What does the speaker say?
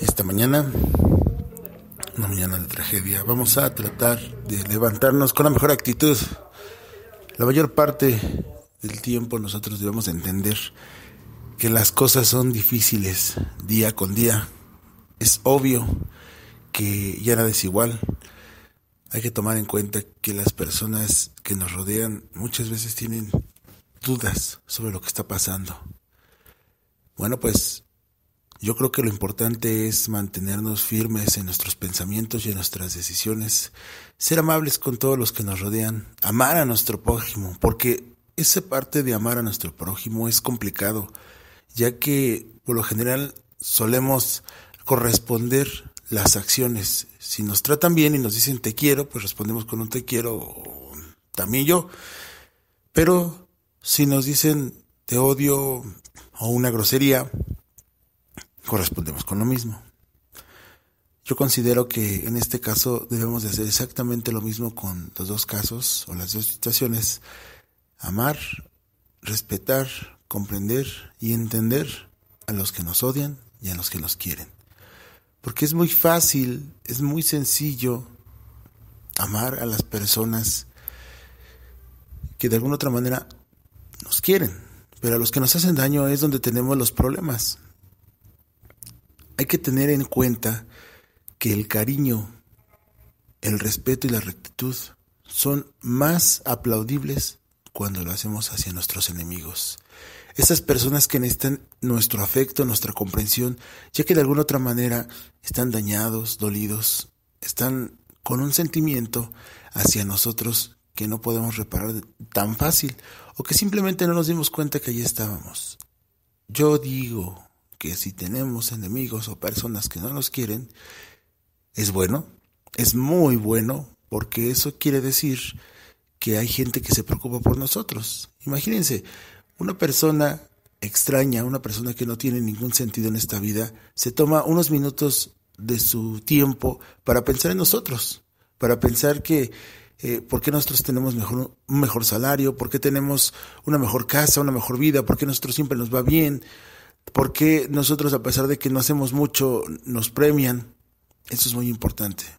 esta mañana, una mañana de tragedia. Vamos a tratar de levantarnos con la mejor actitud. La mayor parte del tiempo nosotros debemos entender que las cosas son difíciles día con día. Es obvio que ya nada es igual. Hay que tomar en cuenta que las personas que nos rodean muchas veces tienen dudas sobre lo que está pasando. Bueno, pues yo creo que lo importante es mantenernos firmes en nuestros pensamientos y en nuestras decisiones, ser amables con todos los que nos rodean, amar a nuestro prójimo, porque esa parte de amar a nuestro prójimo es complicado, ya que por lo general solemos corresponder las acciones. Si nos tratan bien y nos dicen te quiero, pues respondemos con un te quiero, también yo. Pero si nos dicen te odio o una grosería, correspondemos con lo mismo. Yo considero que en este caso debemos de hacer exactamente lo mismo con los dos casos o las dos situaciones. Amar, respetar, comprender y entender a los que nos odian y a los que nos quieren. Porque es muy fácil, es muy sencillo amar a las personas que de alguna otra manera nos quieren. Pero a los que nos hacen daño es donde tenemos los problemas hay que tener en cuenta que el cariño, el respeto y la rectitud son más aplaudibles cuando lo hacemos hacia nuestros enemigos. Esas personas que necesitan nuestro afecto, nuestra comprensión, ya que de alguna otra manera están dañados, dolidos, están con un sentimiento hacia nosotros que no podemos reparar tan fácil o que simplemente no nos dimos cuenta que allí estábamos. Yo digo, que si tenemos enemigos o personas que no nos quieren, es bueno, es muy bueno, porque eso quiere decir que hay gente que se preocupa por nosotros. Imagínense, una persona extraña, una persona que no tiene ningún sentido en esta vida, se toma unos minutos de su tiempo para pensar en nosotros, para pensar que eh, por qué nosotros tenemos mejor, un mejor salario, por qué tenemos una mejor casa, una mejor vida, por qué nosotros siempre nos va bien, porque nosotros a pesar de que no hacemos mucho, nos premian. Eso es muy importante.